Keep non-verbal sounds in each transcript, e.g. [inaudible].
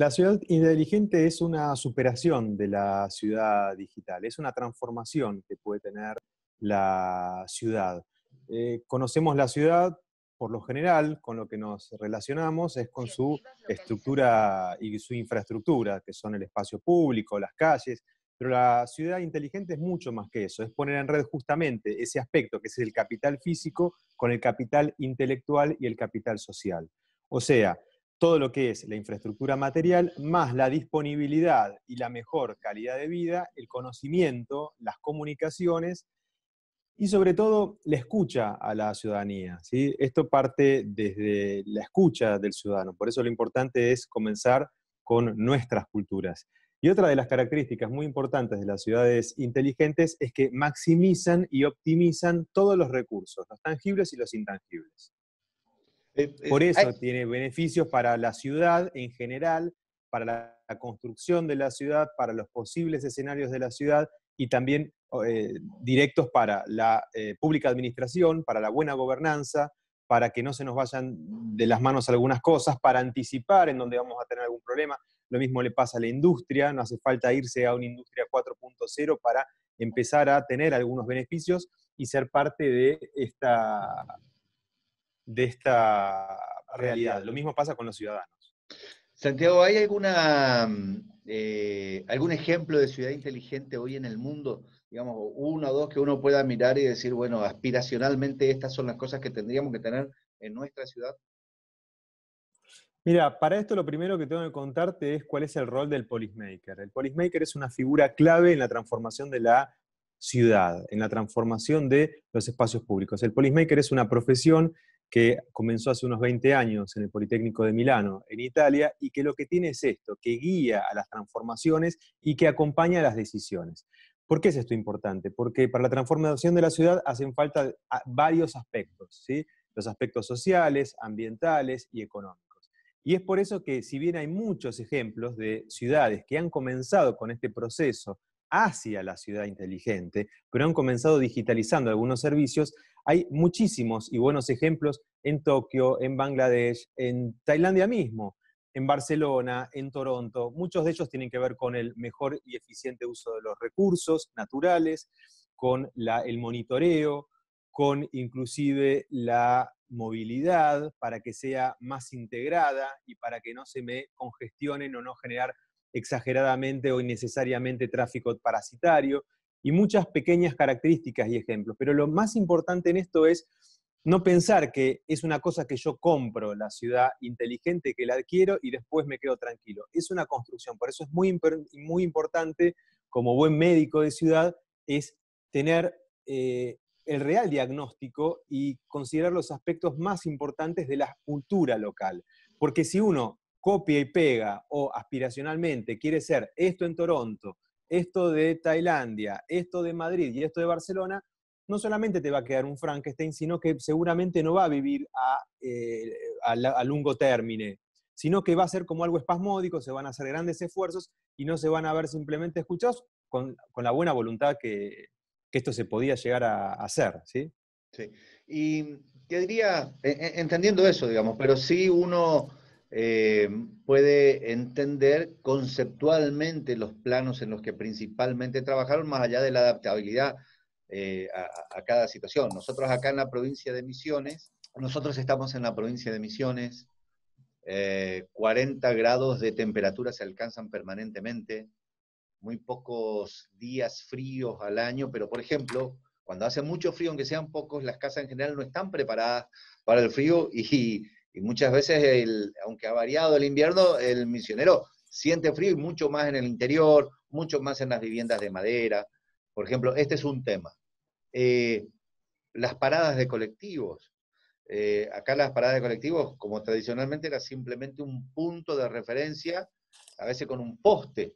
La ciudad inteligente es una superación de la ciudad digital, es una transformación que puede tener la ciudad. Eh, conocemos la ciudad, por lo general, con lo que nos relacionamos es con su estructura y su infraestructura, que son el espacio público, las calles, pero la ciudad inteligente es mucho más que eso, es poner en red justamente ese aspecto, que es el capital físico, con el capital intelectual y el capital social. O sea, todo lo que es la infraestructura material, más la disponibilidad y la mejor calidad de vida, el conocimiento, las comunicaciones y sobre todo la escucha a la ciudadanía. ¿sí? Esto parte desde la escucha del ciudadano, por eso lo importante es comenzar con nuestras culturas. Y otra de las características muy importantes de las ciudades inteligentes es que maximizan y optimizan todos los recursos, los tangibles y los intangibles. Por eso tiene beneficios para la ciudad en general, para la, construcción de la ciudad, para los posibles escenarios de la ciudad y también eh, directos para la eh, pública administración, para la buena gobernanza, para que no se nos vayan de las manos algunas cosas, para anticipar en dónde vamos a tener algún problema. Lo mismo le pasa a la industria, no hace falta irse a una industria 4.0 para empezar a tener algunos beneficios y ser parte de esta de esta realidad. Lo mismo pasa con los ciudadanos. Santiago, ¿hay alguna, mm, eh, algún ejemplo de ciudad inteligente hoy en el mundo? Digamos, uno o dos que uno pueda mirar y decir, bueno, aspiracionalmente estas son las cosas que tendríamos que tener en nuestra ciudad. Mira, para esto lo primero que tengo que contarte es cuál es el rol del policemaker. El policemaker es una figura clave en la transformación de la ciudad, en la transformación de los espacios públicos. El policemaker es una profesión que comenzó hace unos 20 años en el Politécnico de Milano, en Italia, y que lo que tiene es esto, que guía a las transformaciones y que acompaña a las decisiones. ¿Por qué es esto importante? Porque para la transformación de la ciudad hacen falta ah, varios aspectos, los aspectos sociales, ambientales y económicos. Y es por eso que si bien hay muchos ejemplos de ciudades que han comenzado con este proceso hacia la ciudad inteligente, pero han comenzado digitalizando algunos servicios, hay muchísimos y buenos ejemplos en Tokio, en Bangladesh, en Tailandia mismo, en Barcelona, en Toronto. Muchos de ellos tienen que ver con el mejor y eficiente uso de los recursos naturales, con el monitoreo, con inclusive la movilidad para que sea más integrada y para que no se me congestionen o no generar exageradamente o innecesariamente tráfico parasitario y muchas pequeñas características y ejemplos. Pero lo más importante en esto es no pensar que es una cosa que yo compro, la ciudad inteligente, que la adquiero y después me quedo tranquilo. Es una construcción, por eso es muy, importante, como buen médico de ciudad, es tener eh, el real diagnóstico y considerar los aspectos más importantes de la cultura local. Porque si uno copia y pega o aspiracionalmente quiere ser esto en Toronto, esto de Tailandia, esto de Madrid y esto de Barcelona, no solamente te va a quedar un Frankenstein, sino que seguramente no va a vivir a, eh, a, término, sino que va a ser como algo espasmódico, se van a hacer grandes esfuerzos y no se van a ver simplemente escuchados con, con la buena voluntad que, que, esto se podía llegar a, hacer. ¿sí? sí. Y te diría, e, e, entendiendo eso, digamos, pero si uno eh, puede entender conceptualmente los planos en los que principalmente trabajaron, más allá de la adaptabilidad eh, a, cada situación. Nosotros acá en la provincia de Misiones, nosotros estamos en la provincia de Misiones, 40 eh, grados de temperatura se alcanzan permanentemente, muy pocos días fríos al año, pero por ejemplo, cuando hace mucho frío, aunque sean pocos, las casas en general no están preparadas para el frío y, y muchas veces, el, aunque ha variado el invierno, el misionero siente frío y mucho más en el interior, mucho más en las viviendas de madera. Por ejemplo, este es un tema. Eh, las paradas de colectivos. Eh, acá las paradas de colectivos, como tradicionalmente, era simplemente un punto de referencia, a veces con un poste,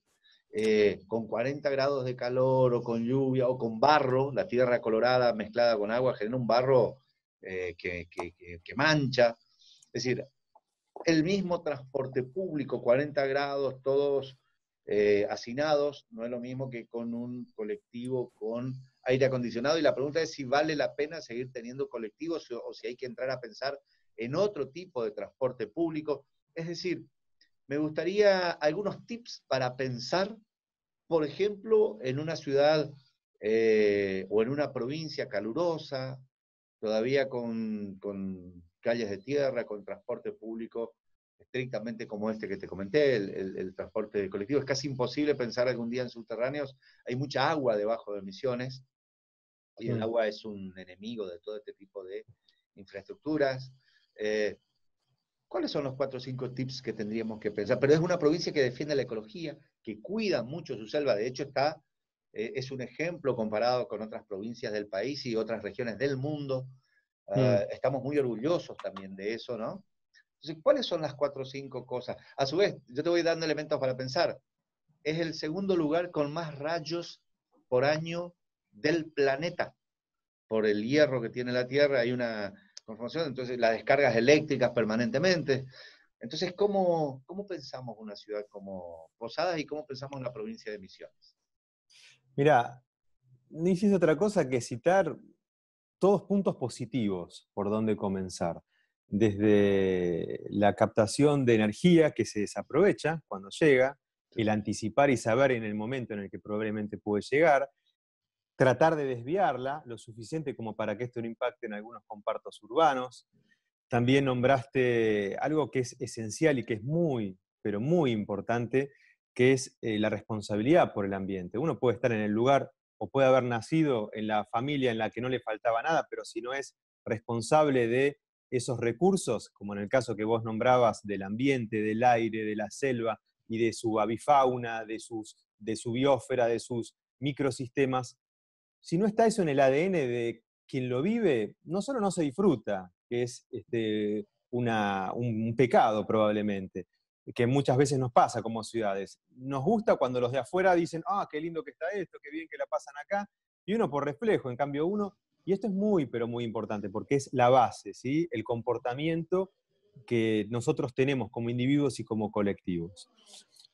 eh, con 40 grados de calor o con lluvia o con barro, la tierra colorada mezclada con agua genera un barro que, que, mancha. Es decir, el mismo transporte público, 40 grados, todos eh, hacinados, no es lo mismo que con un colectivo con aire acondicionado. Y la pregunta es si vale la pena seguir teniendo colectivos o si hay que entrar a pensar en otro tipo de transporte público. Es decir, me gustaría algunos tips para pensar, por ejemplo, en una ciudad eh, o en una provincia calurosa, todavía con calles de tierra, con transporte público estrictamente como este que te comenté, el, transporte colectivo. Es casi imposible pensar algún día en subterráneos. Hay mucha agua debajo de Misiones y el mm. agua es un enemigo de todo este tipo de infraestructuras. Eh, ¿Cuáles son los cuatro o cinco tips que tendríamos que pensar? Pero es una provincia que defiende la ecología, que cuida mucho su selva. De hecho, está, eh, es un ejemplo comparado con otras provincias del país y otras regiones del mundo Mm. Ah, estamos muy orgullosos también de eso, ¿no? Entonces, ¿cuáles son las cuatro o cinco cosas? A su vez, yo te voy dando elementos para pensar. Es el segundo lugar con más rayos por año del planeta. Por el hierro que tiene la Tierra hay una conformación, entonces las descargas eléctricas permanentemente. Entonces, ¿cómo, cómo pensamos una ciudad como Posadas y cómo pensamos en la provincia de Misiones? Mira, no hiciste otra cosa que citar todos puntos positivos por donde comenzar. Desde la captación de energía que se desaprovecha cuando llega, el anticipar y saber en el momento en el que probablemente puede llegar, tratar de desviarla lo suficiente como para que esto no impacte en algunos compartos urbanos. También nombraste algo que es esencial y que es muy, pero muy importante, que es eh, la responsabilidad por el ambiente. Uno puede estar en el lugar puede haber nacido en la familia en la que no le faltaba nada, pero si no es responsable de esos recursos, como en el caso que vos nombrabas del ambiente, del aire, de la selva y de su avifauna, de, sus, de su biosfera, de sus microsistemas, si no está eso en el ADN de quien lo vive, no solo no se disfruta, que es este, un pecado probablemente, que muchas veces nos pasa como ciudades. Nos gusta cuando los de afuera dicen, ah, qué lindo que está esto, qué bien que la pasan acá, y uno por reflejo, en cambio uno, y esto es muy, pero muy importante, porque es la base, ¿sí? El comportamiento que nosotros tenemos como individuos y como colectivos.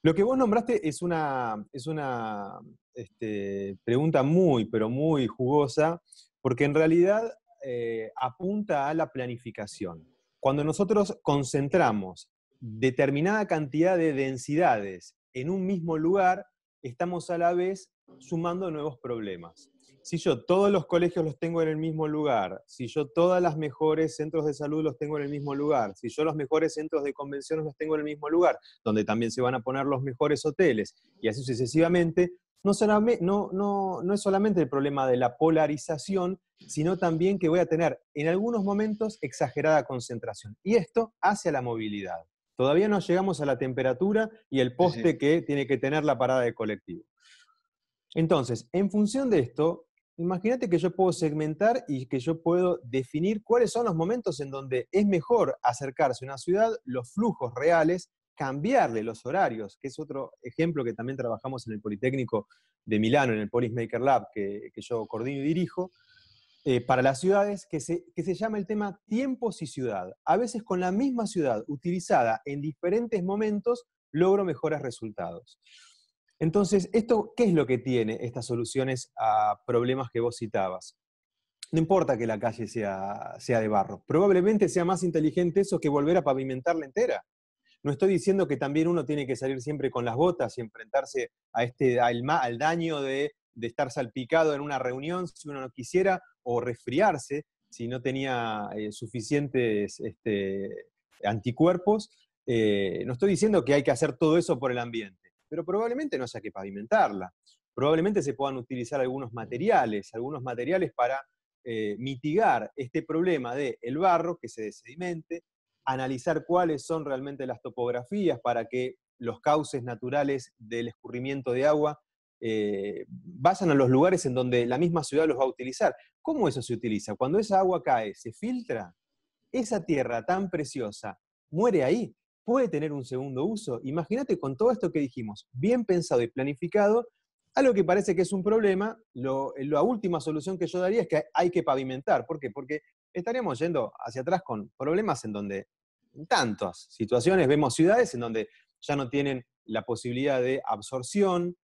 Lo que vos nombraste es una, es una este, pregunta muy, pero muy jugosa, porque en realidad eh, apunta a la planificación. Cuando nosotros concentramos determinada cantidad de densidades en un mismo lugar, estamos a la vez sumando nuevos problemas. Si yo todos los colegios los tengo en el mismo lugar, si yo todas las mejores centros de salud los tengo en el mismo lugar, si yo los mejores centros de convenciones los tengo en el mismo lugar, donde también se van a poner los mejores hoteles, y así sucesivamente, no, es solamente el problema de la polarización, sino también que voy a tener en algunos momentos exagerada concentración. Y esto hace a la movilidad. Todavía no llegamos a la temperatura y el poste que tiene que tener la parada de colectivo. Entonces, en función de esto, imagínate que yo puedo segmentar y que yo puedo definir cuáles son los momentos en donde es mejor acercarse a una ciudad, los flujos reales, cambiarle los horarios, que es otro ejemplo que también trabajamos en el Politécnico de Milano, en el Police Lab que yo coordino y dirijo, eh, para las ciudades que se, llama el tema tiempos y ciudad. A veces con la misma ciudad utilizada en diferentes momentos logro mejores resultados. Entonces, esto, ¿qué es lo que tiene estas soluciones a problemas que vos citabas? No importa que la calle sea, sea de barro, probablemente sea más inteligente eso que volver a pavimentarla entera. No estoy diciendo que también uno tiene que salir siempre con las botas y enfrentarse a este, al, daño de, de estar salpicado en una reunión si uno no quisiera, o resfriarse si no tenía eh, suficientes este, anticuerpos. Eh, no estoy diciendo que hay que hacer todo eso por el ambiente, pero probablemente no sea que pavimentarla. Probablemente se puedan utilizar algunos materiales, algunos materiales para eh, mitigar este problema del el barro que se desedimente, analizar cuáles son realmente las topografías para que los cauces naturales del escurrimiento de agua basan eh, a los lugares en donde la misma ciudad los va a utilizar. ¿Cómo eso se utiliza? Cuando esa agua cae, se filtra, esa tierra tan preciosa muere ahí, puede tener un segundo uso. Imagínate con todo esto que dijimos, bien pensado y planificado, a lo que parece que es un problema, eh, la última solución que yo daría es que hay que pavimentar. ¿Por qué? Porque estaríamos yendo hacia atrás con problemas en donde, en tantas situaciones, vemos ciudades en donde ya no tienen la posibilidad de absorción,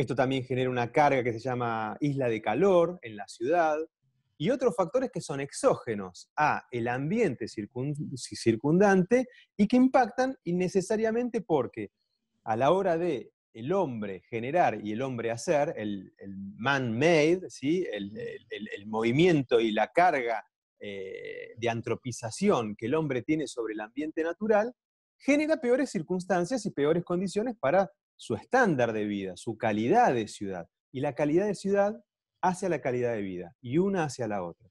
esto también genera una carga que se llama isla de calor en la ciudad y otros factores que son exógenos a el ambiente circundante y que impactan innecesariamente porque a la hora de el hombre generar y el hombre hacer, el, man-made, ¿sí? el, movimiento y la carga eh, de antropización que el hombre tiene sobre el ambiente natural, genera peores circunstancias y peores condiciones para su estándar de vida, su calidad de ciudad. Y la calidad de ciudad hacia la calidad de vida y una hacia la otra.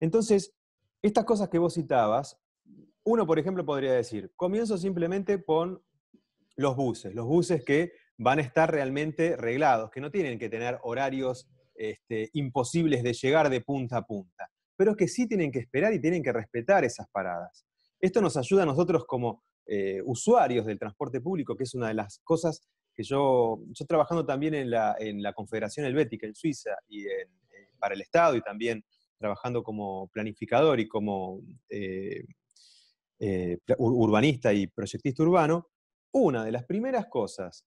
Entonces, estas cosas que vos citabas, uno, por ejemplo, podría decir, comienzo simplemente con los buses, los buses que van a estar realmente reglados, que no tienen que tener horarios este, imposibles de llegar de punta a punta, pero que sí tienen que esperar y tienen que respetar esas paradas. Esto nos ayuda a nosotros como eh, usuarios del transporte público, que es una de las cosas que yo, yo trabajando también en la, Confederación Helvética en Suiza y eh, para el Estado y también trabajando como planificador y como eh, eh, urbanista y proyectista urbano, una de las primeras cosas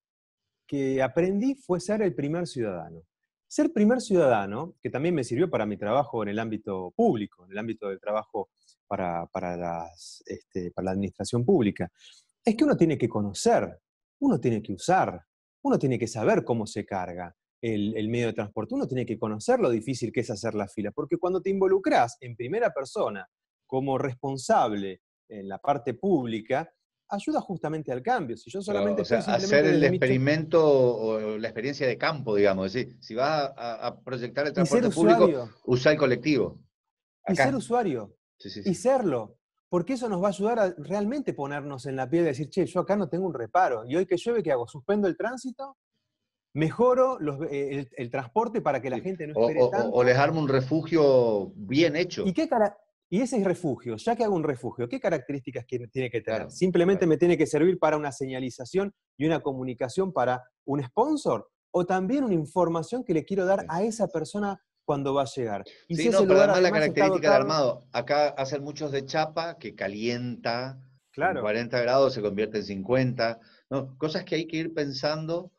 que aprendí fue ser el primer ciudadano. Ser primer ciudadano, que también me sirvió para mi trabajo en el ámbito público, en el ámbito del trabajo para, para, este, para la administración pública, es que uno tiene que conocer uno tiene que usar, uno tiene que saber cómo se carga el, medio de transporte, uno tiene que conocer lo difícil que es hacer la fila, porque cuando te involucras en primera persona como responsable en la parte pública, ayuda justamente al cambio. Si yo solamente hacer el experimento o la experiencia de campo, digamos, es decir, si vas a, proyectar el transporte público, usar el colectivo. Y ser usuario. Y serlo porque eso nos va a ayudar a realmente ponernos en la piel y decir, che, yo acá no tengo un reparo. Y hoy que llueve, ¿qué hago? ¿Suspendo el tránsito? ¿Mejoro eh, el, transporte para que la gente no espere tanto? O les armo un refugio bien hecho. ¿Y, qué y ese refugio, ya que hago un refugio, ¿qué características tiene que tener? ¿Simplemente me tiene que servir para una señalización y una comunicación para un sponsor? ¿O también una información que le quiero dar a esa persona cuando va a llegar. sí, no, pero además, la característica del armado. Acá hacen muchos de chapa que calienta, claro. 40 grados se convierte en 50, ¿no? cosas que hay que ir pensando,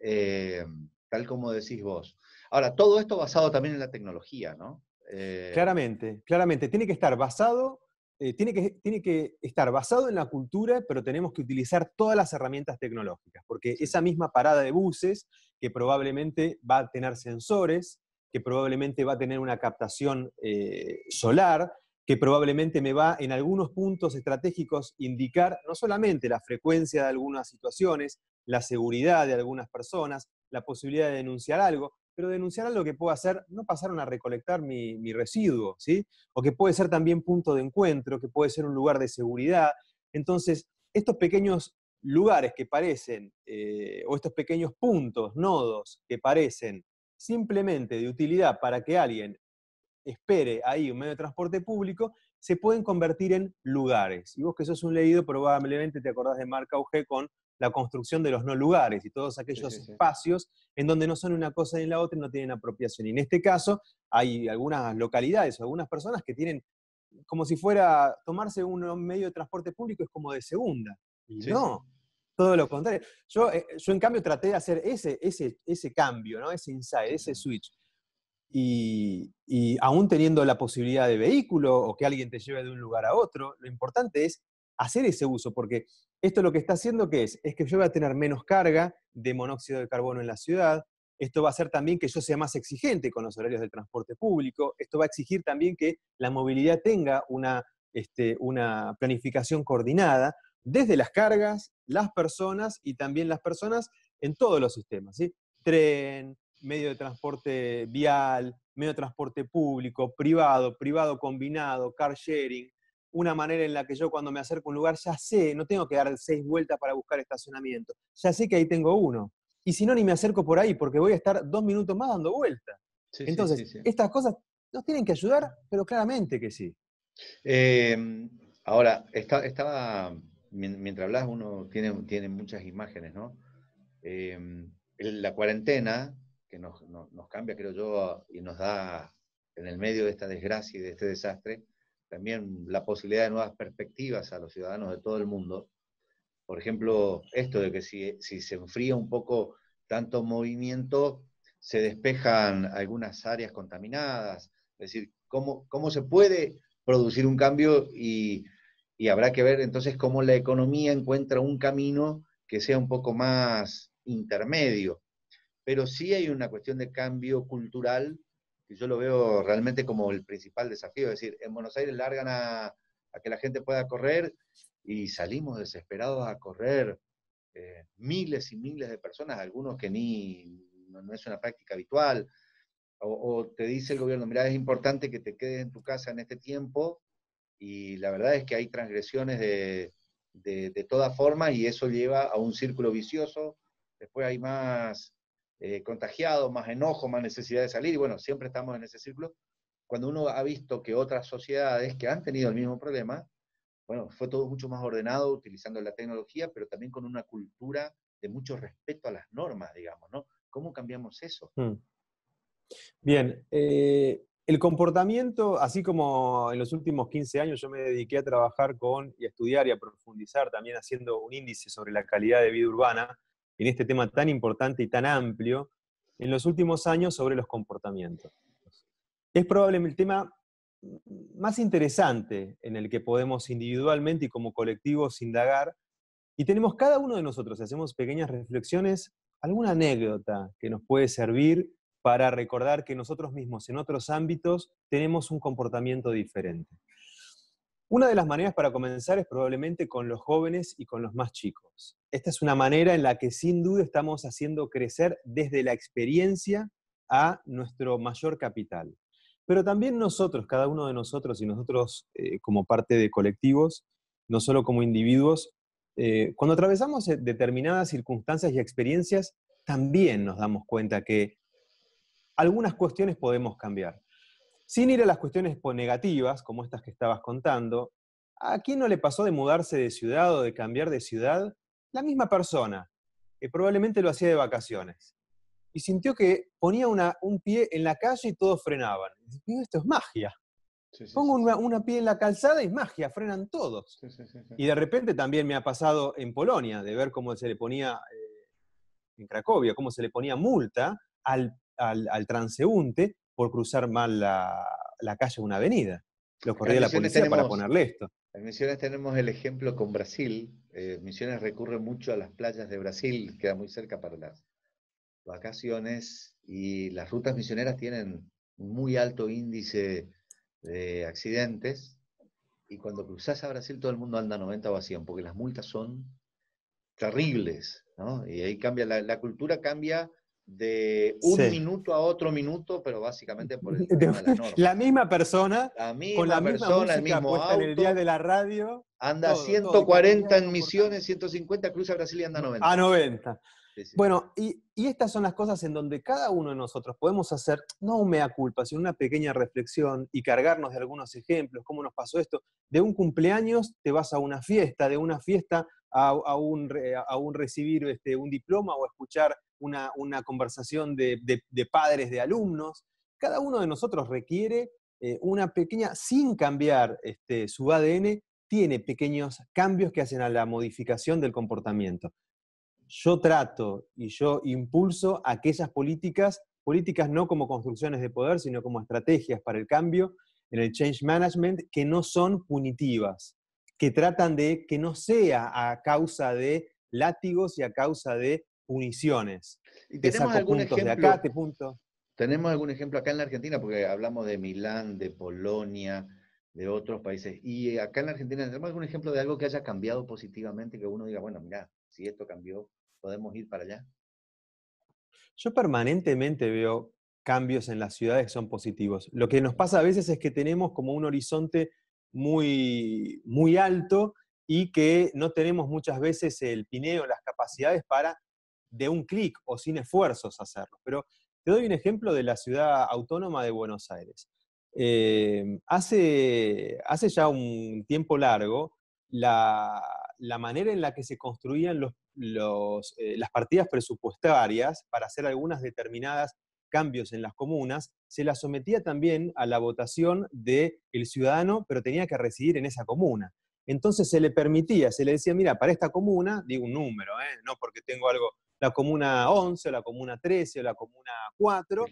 eh, tal como decís vos. Ahora, todo esto basado también en la tecnología, ¿no? Eh, claramente, claramente. Tiene que estar basado, eh, tiene, que, tiene que estar basado en la cultura, pero tenemos que utilizar todas las herramientas tecnológicas, porque esa misma parada de buses, que probablemente va a tener sensores, que probablemente va a tener una captación eh, solar, que probablemente me va en algunos puntos estratégicos indicar no solamente la frecuencia de algunas situaciones, la seguridad de algunas personas, la posibilidad de denunciar algo, pero denunciar algo que pueda hacer, no pasaron a recolectar mi, residuo, ¿sí? O que puede ser también punto de encuentro, que puede ser un lugar de seguridad. Entonces, estos pequeños lugares que parecen, eh, o estos pequeños puntos, nodos que parecen simplemente de utilidad para que alguien espere ahí un medio de transporte público, se pueden convertir en lugares. Y vos que sos un leído, probablemente te acordás de Marc Augé con la construcción de los no lugares y todos aquellos espacios en donde no son una cosa ni la otra y no tienen apropiación. Y en este caso hay algunas localidades o algunas personas que tienen como si fuera tomarse un medio de transporte público es como de segunda. no, todo lo contrario. Eh, yo, en cambio traté de hacer ese, ese, ese cambio, ¿no? ese insight, ese switch. Y, y, aún teniendo la posibilidad de vehículo o que alguien te lleve de un lugar a otro, lo importante es hacer ese uso, porque esto lo que está haciendo que es, es que yo voy a tener menos carga de monóxido de carbono en la ciudad, esto va a hacer también que yo sea más exigente con los horarios del transporte público, esto va a exigir también que la movilidad tenga una, este, una planificación coordinada, desde las cargas, las personas y también las personas en todos los sistemas. Tren, medio de transporte vial, medio de transporte público, privado, privado combinado, car sharing, una manera en la que yo cuando me acerco a un lugar ya sé, no tengo que dar seis vueltas para buscar estacionamiento, ya sé que ahí tengo uno. Y si no, ni me acerco por ahí porque voy a estar dos minutos más dando vueltas. Entonces, estas cosas nos tienen que ayudar, pero claramente que sí. Eh, ahora, estaba mientras hablas uno tiene, tiene muchas imágenes, ¿no? Em, la cuarentena, que nos, nos, cambia, creo yo, y nos da en el medio de esta desgracia y de este desastre, también la posibilidad de nuevas perspectivas a los ciudadanos de todo el mundo. Por ejemplo, esto de que si, si se enfría un poco tanto movimiento, se despejan algunas áreas contaminadas. Es decir, cómo, cómo se puede producir un cambio y, y habrá que ver entonces cómo la economía encuentra un camino que sea un poco más intermedio. Pero sí hay una cuestión de cambio cultural que yo lo veo realmente como el principal desafío. Es decir, en Buenos Aires largan a, que la gente pueda correr y salimos desesperados a correr eh, miles y miles de personas, algunos que ni no, es una práctica habitual. O, te dice el gobierno, mira, es importante que te quedes en tu casa en este tiempo y la verdad es que hay transgresiones de, de, de toda forma y eso lleva a un círculo vicioso, después hay más eh, contagiados, más enojo, más necesidad de salir, y bueno, siempre estamos en ese círculo. Cuando uno ha visto que otras sociedades que han tenido el mismo problema, bueno, fue todo mucho más ordenado utilizando la tecnología, pero también con una cultura de mucho respeto a las normas, digamos, ¿no? ¿Cómo cambiamos eso? Mm. Bien, eh, el comportamiento, así como en los últimos 15 años yo me dediqué a trabajar con y a estudiar y a profundizar también haciendo un índice sobre la calidad de vida urbana en este tema tan importante y tan amplio, en los últimos años sobre los comportamientos. Es probablemente el tema más interesante en el que podemos individualmente y como colectivos indagar y tenemos cada uno de nosotros, si hacemos pequeñas reflexiones, alguna anécdota que nos puede servir para recordar que nosotros mismos en otros ámbitos tenemos un comportamiento diferente. Una de las maneras para comenzar es probablemente con los jóvenes y con los más chicos. Esta es una manera en la que sin duda estamos haciendo crecer desde la experiencia a nuestro mayor capital. Pero también nosotros, cada uno de nosotros y nosotros eh, como parte de colectivos, no solo como individuos, eh, cuando atravesamos eh, determinadas circunstancias y experiencias, también nos damos cuenta que algunas cuestiones podemos cambiar. Sin ir a las cuestiones negativas, como estas que estabas contando, ¿a quién no le pasó de mudarse de ciudad o de cambiar de ciudad? La misma persona, que probablemente lo hacía de vacaciones. Y sintió que ponía una, un pie en la calle y todos frenaban. esto es magia. Pongo una, pie en la calzada y magia, frenan todos. y de repente también me ha pasado en Polonia, de ver cómo se le ponía, eh, en Cracovia, cómo se le ponía multa al al, transeúnte por cruzar mal la, calle o una avenida. Lo corría la policía para ponerle esto. En Misiones tenemos el ejemplo con Brasil. Eh, misiones recurre mucho a las playas de Brasil, queda muy cerca para las vacaciones y las rutas misioneras tienen un muy alto índice de accidentes y cuando cruzas a Brasil todo el mundo anda a 90 o a 100 porque las multas son terribles, ¿no? Y ahí cambia, la, la cultura cambia de un minuto a otro minuto, pero básicamente por el [laughs] la, norma. la misma persona, con la misma el mismo en el día de la radio, anda 140 en Misiones, 150 cruza Brasil y anda a 90. A 90. Bueno, y, estas son las cosas en donde cada uno de nosotros podemos hacer, no me mea culpa, sino una pequeña reflexión y cargarnos de algunos ejemplos, cómo nos pasó esto. De un cumpleaños te vas a una fiesta, de una fiesta a, un, a un recibir este, un diploma o escuchar una, conversación de, padres, de alumnos. Cada uno de nosotros requiere eh, una pequeña, sin cambiar este, su ADN, tiene pequeños cambios que hacen a la modificación del comportamiento. Yo trato y yo impulso aquellas políticas, políticas no como construcciones de poder, sino como estrategias para el cambio en el change management que no son punitivas, que tratan de que no sea a causa de látigos y a causa de puniciones. tenemos algún ejemplo? acá, punto. Tenemos algún ejemplo acá en la Argentina, porque hablamos de Milán, de Polonia, de otros países. Y acá en la Argentina, ¿tenemos algún ejemplo de algo que haya cambiado positivamente, que uno diga, bueno, mira, si esto cambió, podemos ir para allá? Yo permanentemente veo cambios en las ciudades que son positivos. Lo que nos pasa a veces es que tenemos como un horizonte muy, muy alto y que no tenemos muchas veces el pineo, las capacidades para de un clic o sin esfuerzos hacerlo. Pero te doy un ejemplo de la ciudad autónoma de Buenos Aires. Em, hace, hace ya un tiempo largo, la, manera en la que se construían eh, las partidas presupuestarias para hacer algunas determinadas cambios en las comunas, se la sometía también a la votación del ciudadano, pero tenía que residir en esa comuna. Entonces se le permitía, se le decía, mira, para esta comuna, digo un número, ¿eh? no porque tengo algo la comuna 11, o la comuna 13, o la comuna 4.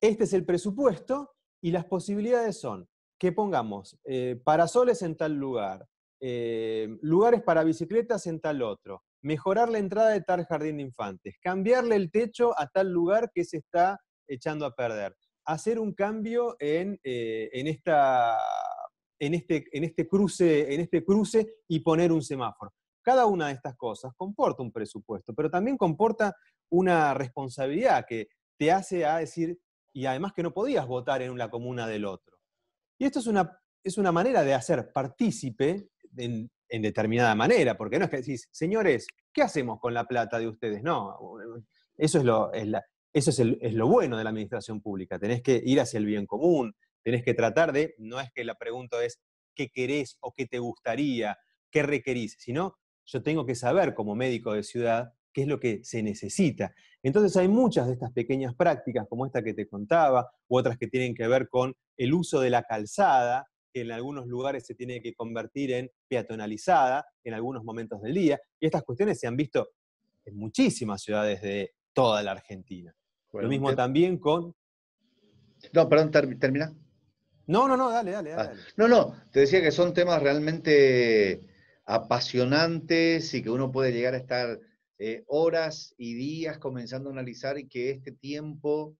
Este es el presupuesto y las posibilidades son que pongamos eh, parasoles en tal lugar, eh, lugares para bicicletas en tal otro, mejorar la entrada de tal jardín de infantes, cambiarle el techo a tal lugar que se está echando a perder, hacer un cambio en, eh, este, en este, cruce, en este cruce y poner un semáforo. Cada una de estas cosas comporta un presupuesto, pero también comporta una responsabilidad que te hace a decir, y además que no podías votar en una comuna del otro. Y esto es una, es una manera de hacer partícipe en, determinada manera, porque no es que decís, señores, ¿qué hacemos con la plata de ustedes? No, eso es lo, eso es, es lo bueno de la administración pública, tenés que ir hacia el bien común, tenés que tratar de, no es que la pregunta es, ¿qué querés o qué te gustaría? ¿Qué requerís? Sino, yo tengo que saber como médico de ciudad qué es lo que se necesita. Entonces hay muchas de estas pequeñas prácticas, como esta que te contaba, u otras que tienen que ver con el uso de la calzada, que en algunos lugares se tiene que convertir en peatonalizada en algunos momentos del día. Y estas cuestiones se han visto en muchísimas ciudades de toda la Argentina. lo mismo también con... No, perdón, termina. No, no, no, dale, dale, ah, dale. no, no, te decía que son temas realmente apasionantes y que uno puede llegar a estar eh, horas y días comenzando a analizar y que este tiempo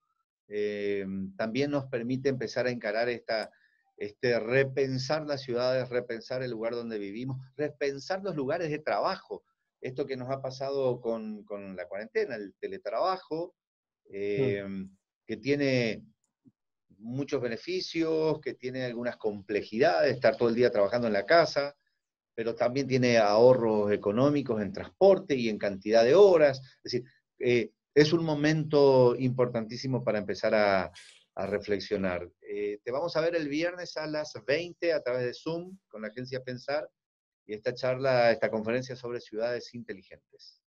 eh, también nos permite empezar a encarar esta, este, repensar las ciudades, repensar el lugar donde vivimos, repensar los lugares de trabajo. Esto que nos ha pasado con, la cuarentena, el teletrabajo, eh, mm. que tiene muchos beneficios, que tiene algunas complejidades, estar todo el día trabajando en la casa, pero también tiene ahorros económicos en transporte y en cantidad de horas. Es decir, eh, es un momento importantísimo para empezar a, reflexionar. Eh, te vamos a ver el viernes a las 20 a través de Zoom con la agencia Pensar y esta charla, esta conferencia sobre ciudades inteligentes.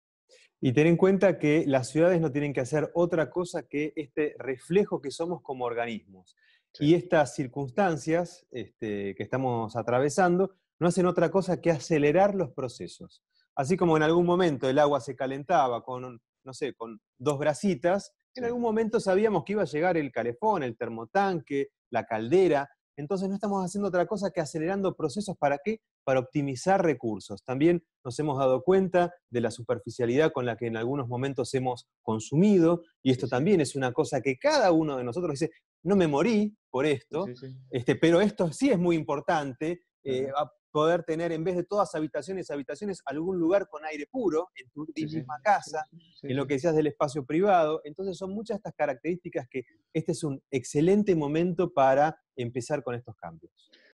Y ten en cuenta que las ciudades no tienen que hacer otra cosa que este reflejo que somos como organismos. Y estas circunstancias este, que estamos atravesando no hacen otra cosa que acelerar los procesos. Así como en algún momento el agua se calentaba con, no sé, con dos brasitas, en algún momento sabíamos que iba a llegar el calefón, el termotanque, la caldera, entonces no estamos haciendo otra cosa que acelerando procesos para qué? Para optimizar recursos. También nos hemos dado cuenta de la superficialidad con la que en algunos momentos hemos consumido y esto también es una cosa que cada uno de nosotros dice, no me morí por esto, Este, pero esto sí es muy importante. Eh, poder tener en vez de todas habitaciones, habitaciones, algún lugar con aire puro en tu misma casa, en lo que seas del espacio privado. Entonces son muchas estas características que este es un excelente momento para empezar con estos cambios.